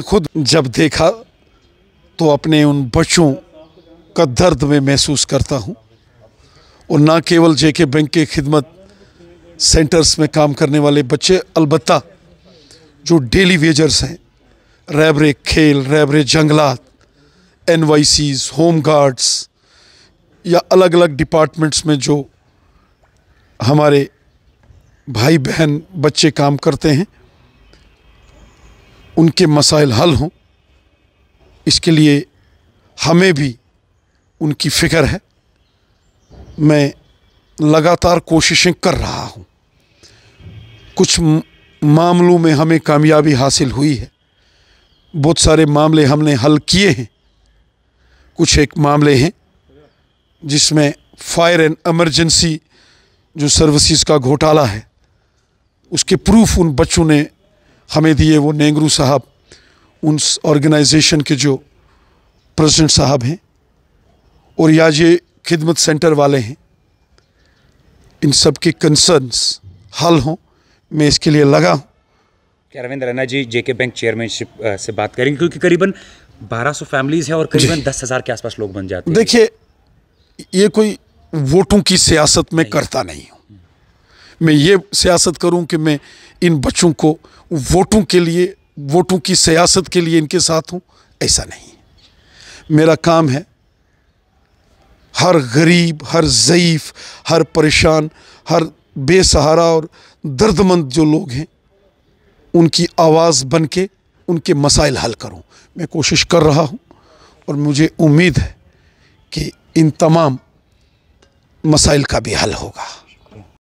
खुद जब देखा तो अपने उन बच्चों का दर्द में महसूस करता हूँ और ना केवल जे के बैंक के खिदमत सेंटर्स में काम करने वाले बच्चे अलबत् जो डेली वेजर्स हैं रैबरे खेल रैबरे जंगलात एन होम गार्ड्स या अलग अलग डिपार्टमेंट्स में जो हमारे भाई बहन बच्चे काम करते हैं उनके मसाइल हल हों इसके लिए हमें भी उनकी फ़िक्र है मैं लगातार कोशिशें कर रहा हूँ कुछ मामलों में हमें कामयाबी हासिल हुई है बहुत सारे मामले हमने हल किए हैं कुछ एक मामले हैं जिसमें फायर एंड एमरजेंसी जो सर्विसेज का घोटाला है उसके प्रूफ उन बच्चों ने हमें दिए वो नेंगरू साहब उन ऑर्गेनाइजेशन के जो प्रेसिडेंट साहब हैं और या ये खिदमत सेंटर वाले हैं इन सब के कंसर्न्स हल हों मैं इसके लिए लगा हूँ क्या Ravindra Raina ji JK bank chairmanship से बात करेंगे क्योंकि करीबन 1200 फैमिलीज हैं और करीबन दस हज़ार के आसपास लोग बन जाते हैं देखिए ये कोई वोटों की सियासत में करता नहीं हूँ मैं ये सियासत करूं कि मैं इन बच्चों को वोटों के लिए वोटों की सियासत के लिए इनके साथ हूं ऐसा नहीं मेरा काम है हर गरीब हर ज़यीफ़ हर परेशान हर बेसहारा और दर्दमंद जो लोग हैं उनकी आवाज़ बन के उनके मसाइल हल करूँ मैं कोशिश कर रहा हूँ और मुझे उम्मीद है कि इन तमाम मसाइल का भी हल होगा